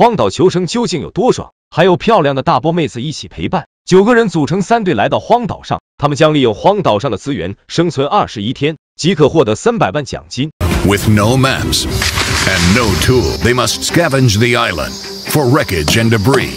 荒岛求生究竟有多爽？还有漂亮的大波妹子一起陪伴。九个人组成三队来到荒岛上，他们将利用荒岛上的资源生存二十一天，即可获得三百万奖金。With no maps and no t o o l they must scavenge the island for wreckage and debris.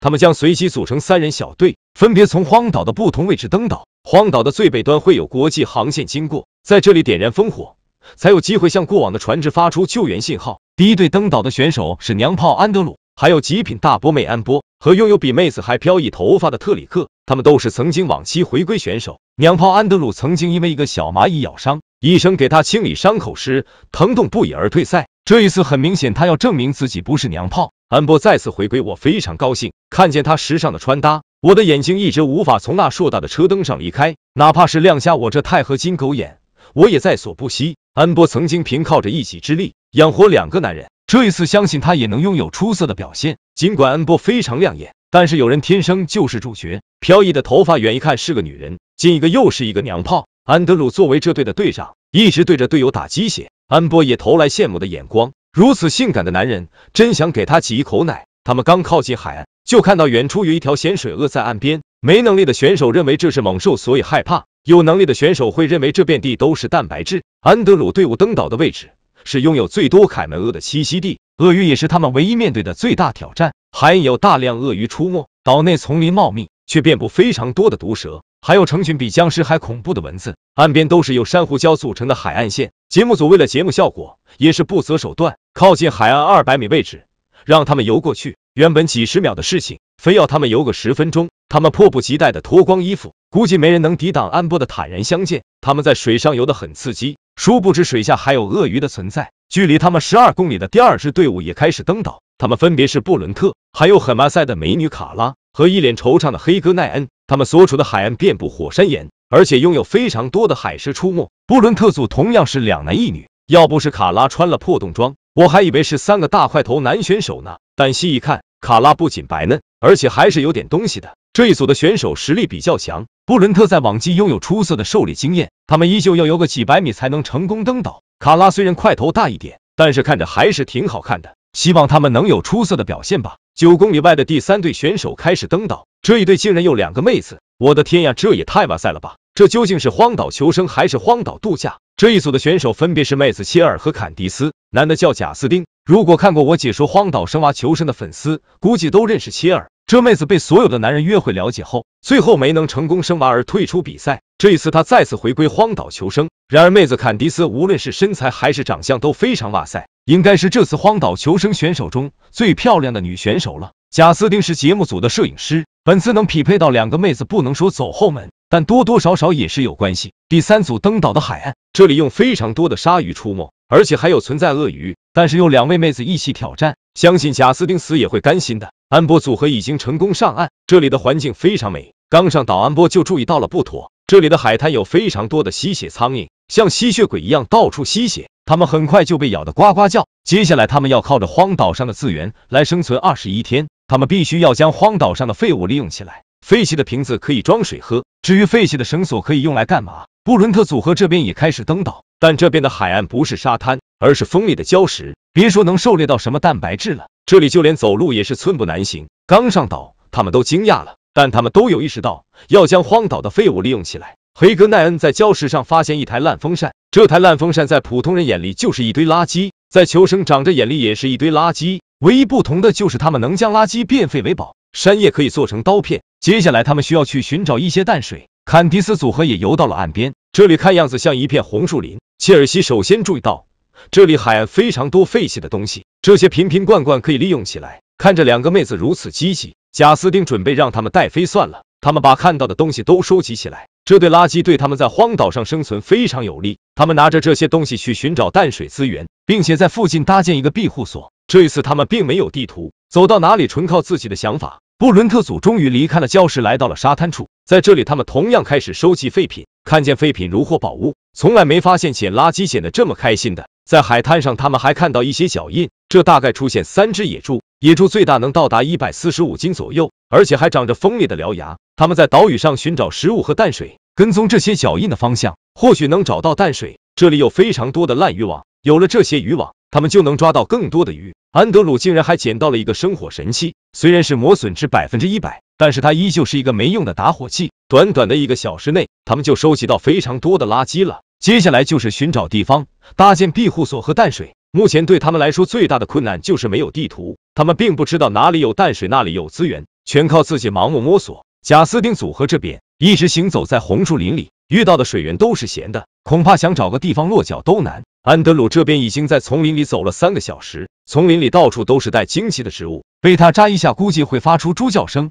他们将随机组成三人小队，分别从荒岛的不同位置登岛。荒岛的最北端会有国际航线经过，在这里点燃烽火。才有机会向过往的船只发出救援信号。第一队登岛的选手是娘炮安德鲁，还有极品大波妹安波和拥有比妹子还飘逸头发的特里克。他们都是曾经往期回归选手。娘炮安德鲁曾经因为一个小蚂蚁咬伤，医生给他清理伤口时疼痛不已而退赛。这一次很明显，他要证明自己不是娘炮。安波再次回归，我非常高兴看见他时尚的穿搭，我的眼睛一直无法从那硕大的车灯上离开，哪怕是亮瞎我这钛合金狗眼。我也在所不惜。安波曾经凭靠着一己之力养活两个男人，这一次相信他也能拥有出色的表现。尽管安波非常亮眼，但是有人天生就是主角。飘逸的头发，远一看是个女人，近一个又是一个娘炮。安德鲁作为这队的队长，一直对着队友打鸡血，安波也投来羡慕的眼光。如此性感的男人，真想给他挤一口奶。他们刚靠近海岸，就看到远处有一条咸水鳄在岸边。没能力的选手认为这是猛兽，所以害怕。有能力的选手会认为这遍地都是蛋白质。安德鲁队伍登岛的位置是拥有最多凯门鳄的栖息地，鳄鱼也是他们唯一面对的最大挑战。还有大量鳄鱼出没，岛内丛林茂密，却遍布非常多的毒蛇，还有成群比僵尸还恐怖的蚊子。岸边都是由珊瑚礁组成的海岸线。节目组为了节目效果，也是不择手段。靠近海岸二百米位置。让他们游过去，原本几十秒的事情，非要他们游个十分钟。他们迫不及待的脱光衣服，估计没人能抵挡安波的坦然相见。他们在水上游得很刺激，殊不知水下还有鳄鱼的存在。距离他们十二公里的第二支队伍也开始登岛，他们分别是布伦特，还有很哇塞的美女卡拉和一脸惆怅的黑哥奈恩。他们所处的海岸遍布火山岩，而且拥有非常多的海狮出没。布伦特组同样是两男一女，要不是卡拉穿了破洞装。我还以为是三个大块头男选手呢，但细一看，卡拉不仅白嫩，而且还是有点东西的。这一组的选手实力比较强，布伦特在往季拥有出色的狩猎经验，他们依旧要游个几百米才能成功登岛。卡拉虽然块头大一点，但是看着还是挺好看的，希望他们能有出色的表现吧。九公里外的第三队选手开始登岛，这一队竟然有两个妹子，我的天呀，这也太哇塞了吧！这究竟是荒岛求生还是荒岛度假？这一组的选手分别是妹子切尔和坎迪斯。男的叫贾斯汀，如果看过我解说荒岛生娃求生的粉丝，估计都认识切尔。这妹子被所有的男人约会了解后，最后没能成功生娃而退出比赛。这一次她再次回归荒岛求生。然而妹子坎迪斯无论是身材还是长相都非常哇塞，应该是这次荒岛求生选手中最漂亮的女选手了。贾斯汀是节目组的摄影师，本次能匹配到两个妹子，不能说走后门，但多多少少也是有关系。第三组登岛的海岸，这里用非常多的鲨鱼出没。而且还有存在鳄鱼，但是有两位妹子一起挑战，相信贾斯汀死也会甘心的。安波组合已经成功上岸，这里的环境非常美。刚上岛安波就注意到了不妥，这里的海滩有非常多的吸血苍蝇，像吸血鬼一样到处吸血，他们很快就被咬得呱呱叫。接下来他们要靠着荒岛上的资源来生存二十一天，他们必须要将荒岛上的废物利用起来，废弃的瓶子可以装水喝，至于废弃的绳索可以用来干嘛？布伦特组合这边也开始登岛。但这边的海岸不是沙滩，而是锋利的礁石。别说能狩猎到什么蛋白质了，这里就连走路也是寸步难行。刚上岛，他们都惊讶了，但他们都有意识到要将荒岛的废物利用起来。黑哥奈恩在礁石上发现一台烂风扇，这台烂风扇在普通人眼里就是一堆垃圾，在求生长着眼里也是一堆垃圾，唯一不同的就是他们能将垃圾变废为宝。山叶可以做成刀片。接下来他们需要去寻找一些淡水。坎迪斯组合也游到了岸边。这里看样子像一片红树林。切尔西首先注意到，这里海岸非常多废弃的东西，这些瓶瓶罐罐可以利用起来。看着两个妹子如此积极，贾斯汀准备让他们带飞算了。他们把看到的东西都收集起来，这对垃圾对他们在荒岛上生存非常有利。他们拿着这些东西去寻找淡水资源，并且在附近搭建一个庇护所。这一次他们并没有地图，走到哪里纯靠自己的想法。布伦特组终于离开了礁石，来到了沙滩处，在这里他们同样开始收集废品。看见废品如获宝物，从来没发现捡垃圾捡的这么开心的。在海滩上，他们还看到一些脚印，这大概出现三只野猪。野猪最大能到达一百四十五斤左右，而且还长着锋利的獠牙。他们在岛屿上寻找食物和淡水，跟踪这些脚印的方向，或许能找到淡水。这里有非常多的烂渔网，有了这些渔网，他们就能抓到更多的鱼。安德鲁竟然还捡到了一个生火神器，虽然是磨损至百分之一百。但是他依旧是一个没用的打火器。短短的一个小时内，他们就收集到非常多的垃圾了。接下来就是寻找地方搭建庇护所和淡水。目前对他们来说最大的困难就是没有地图，他们并不知道哪里有淡水，那里有资源，全靠自己盲目摸索。贾斯汀组合这边一直行走在红树林里，遇到的水源都是咸的，恐怕想找个地方落脚都难。安德鲁这边已经在丛林里走了三个小时，丛林里到处都是带荆棘的植物，被他扎一下估计会发出猪叫声。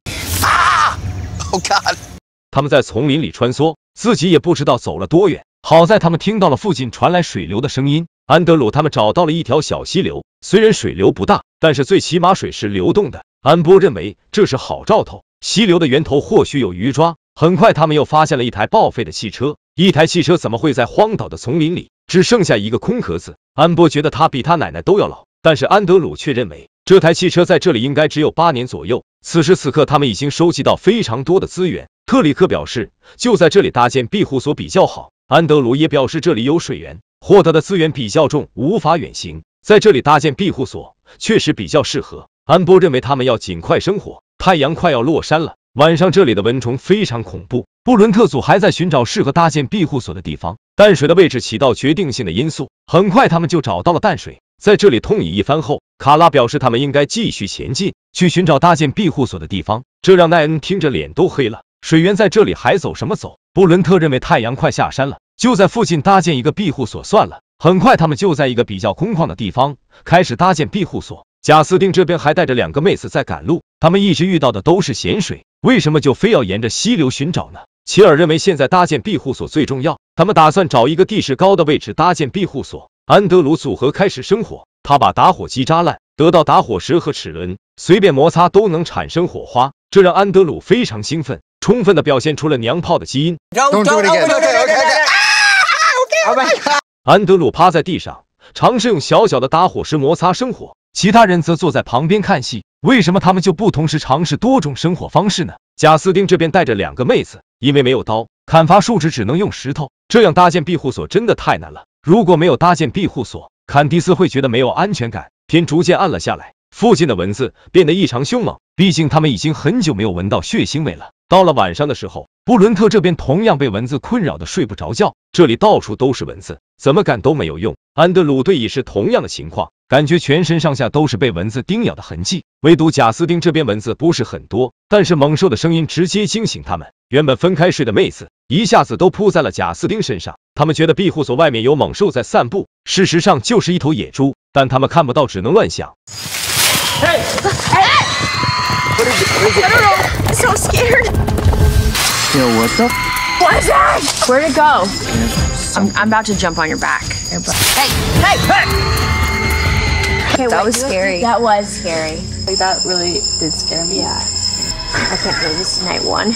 他们在丛林里穿梭，自己也不知道走了多远。好在他们听到了附近传来水流的声音。安德鲁他们找到了一条小溪流，虽然水流不大，但是最起码水是流动的。安波认为这是好兆头，溪流的源头或许有鱼抓。很快，他们又发现了一台报废的汽车。一台汽车怎么会在荒岛的丛林里，只剩下一个空壳子？安波觉得他比他奶奶都要老，但是安德鲁却认为这台汽车在这里应该只有八年左右。此时此刻，他们已经收集到非常多的资源。特里克表示，就在这里搭建庇护所比较好。安德鲁也表示，这里有水源，获得的资源比较重，无法远行，在这里搭建庇护所确实比较适合。安波认为，他们要尽快生火，太阳快要落山了，晚上这里的蚊虫非常恐怖。布伦特组还在寻找适合搭建庇护所的地方，淡水的位置起到决定性的因素。很快，他们就找到了淡水，在这里痛饮一番后。卡拉表示，他们应该继续前进，去寻找搭建庇护所的地方。这让奈恩听着脸都黑了。水源在这里还走什么走？布伦特认为太阳快下山了，就在附近搭建一个庇护所算了。很快，他们就在一个比较空旷的地方开始搭建庇护所。贾斯汀这边还带着两个妹子在赶路，他们一直遇到的都是咸水，为什么就非要沿着溪流寻找呢？齐尔认为现在搭建庇护所最重要，他们打算找一个地势高的位置搭建庇护所。安德鲁组合开始生火，他把打火机扎烂，得到打火石和齿轮，随便摩擦都能产生火花，这让安德鲁非常兴奋，充分的表现出了娘炮的基因。安德鲁趴在地上，尝试用小小的打火石摩擦生火，其他人则坐在旁边看戏。为什么他们就不同时尝试多种生火方式呢？贾斯汀这边带着两个妹子，因为没有刀，砍伐树枝只能用石头，这样搭建庇护所真的太难了。如果没有搭建庇护所，坎蒂斯会觉得没有安全感。天逐渐暗了下来，附近的蚊子变得异常凶猛，毕竟他们已经很久没有闻到血腥味了。到了晚上的时候，布伦特这边同样被蚊子困扰的睡不着觉，这里到处都是蚊子，怎么赶都没有用。安德鲁队也是同样的情况，感觉全身上下都是被蚊子叮咬的痕迹。唯独贾斯汀这边蚊子不是很多，但是猛兽的声音直接惊醒他们，原本分开睡的妹子。一下子都扑在了贾斯汀身上。他们觉得庇护所外面有猛兽在散步，事实上就是一头野猪，但他们看不到，只能乱想。Hey, hey, what is it? What is it? I don't know. I'm so scared. Yo, what's up? What's that? Where'd it go? I'm, I'm about to jump on your back. Hey, hey, hey! Okay, that was scary. That was scary. Like, that really did scare me. Yeah. I can't believe this is night one.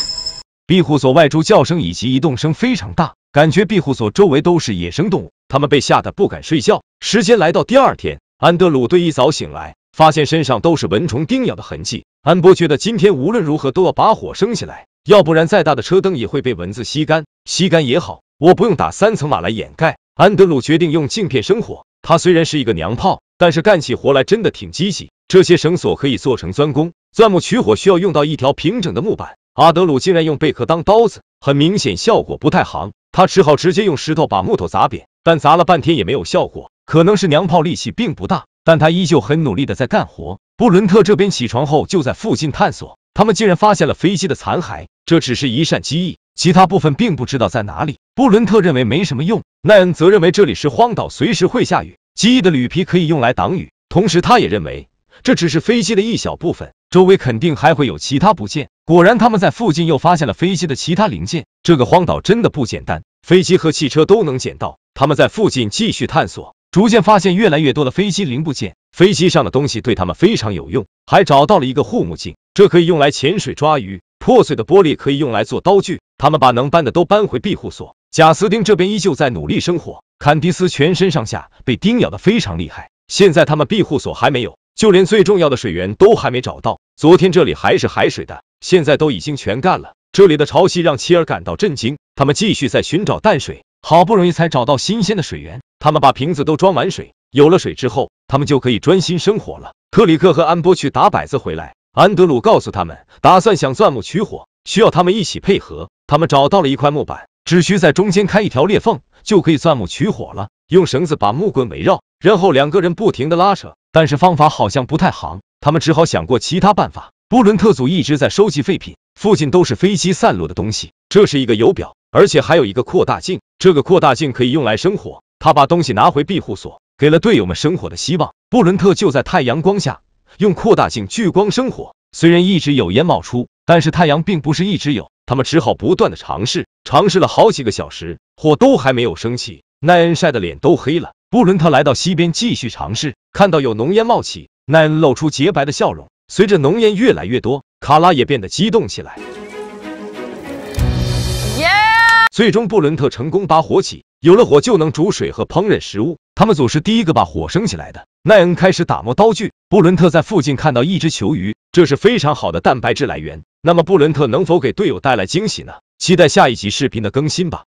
庇护所外，猪叫声以及移动声非常大，感觉庇护所周围都是野生动物，他们被吓得不敢睡觉。时间来到第二天，安德鲁队一早醒来，发现身上都是蚊虫叮咬的痕迹。安博觉得今天无论如何都要把火生起来，要不然再大的车灯也会被蚊子吸干。吸干也好，我不用打三层瓦来掩盖。安德鲁决定用镜片生火。他虽然是一个娘炮，但是干起活来真的挺积极。这些绳索可以做成钻工，钻木取火需要用到一条平整的木板。阿德鲁竟然用贝壳当刀子，很明显效果不太行。他只好直接用石头把木头砸扁，但砸了半天也没有效果。可能是娘炮力气并不大，但他依旧很努力的在干活。布伦特这边起床后就在附近探索，他们竟然发现了飞机的残骸，这只是一扇机翼，其他部分并不知道在哪里。布伦特认为没什么用，奈恩则认为这里是荒岛，随时会下雨，机翼的铝皮可以用来挡雨。同时，他也认为这只是飞机的一小部分，周围肯定还会有其他部件。果然，他们在附近又发现了飞机的其他零件。这个荒岛真的不简单，飞机和汽车都能捡到。他们在附近继续探索，逐渐发现越来越多的飞机零部件。飞机上的东西对他们非常有用，还找到了一个护目镜，这可以用来潜水抓鱼。破碎的玻璃可以用来做刀具。他们把能搬的都搬回庇护所。贾斯汀这边依旧在努力生活。坎迪斯全身上下被叮咬的非常厉害。现在他们庇护所还没有，就连最重要的水源都还没找到。昨天这里还是海水的。现在都已经全干了，这里的潮汐让妻儿感到震惊。他们继续在寻找淡水，好不容易才找到新鲜的水源。他们把瓶子都装满水，有了水之后，他们就可以专心生火了。特里克和安波去打摆子回来，安德鲁告诉他们，打算想钻木取火，需要他们一起配合。他们找到了一块木板，只需在中间开一条裂缝，就可以钻木取火了。用绳子把木棍围绕，然后两个人不停的拉扯，但是方法好像不太行，他们只好想过其他办法。布伦特组一直在收集废品，附近都是飞机散落的东西，这是一个油表，而且还有一个扩大镜，这个扩大镜可以用来生火。他把东西拿回庇护所，给了队友们生火的希望。布伦特就在太阳光下用扩大镜聚光生火，虽然一直有烟冒出，但是太阳并不是一直有，他们只好不断的尝试，尝试了好几个小时，火都还没有升起。奈恩晒的脸都黑了，布伦特来到溪边继续尝试，看到有浓烟冒起，奈恩露出洁白的笑容。随着浓烟越来越多，卡拉也变得激动起来。最终，布伦特成功把火起，有了火就能煮水和烹饪食物。他们组是第一个把火升起来的。奈恩开始打磨刀具，布伦特在附近看到一只球鱼，这是非常好的蛋白质来源。那么，布伦特能否给队友带来惊喜呢？期待下一集视频的更新吧。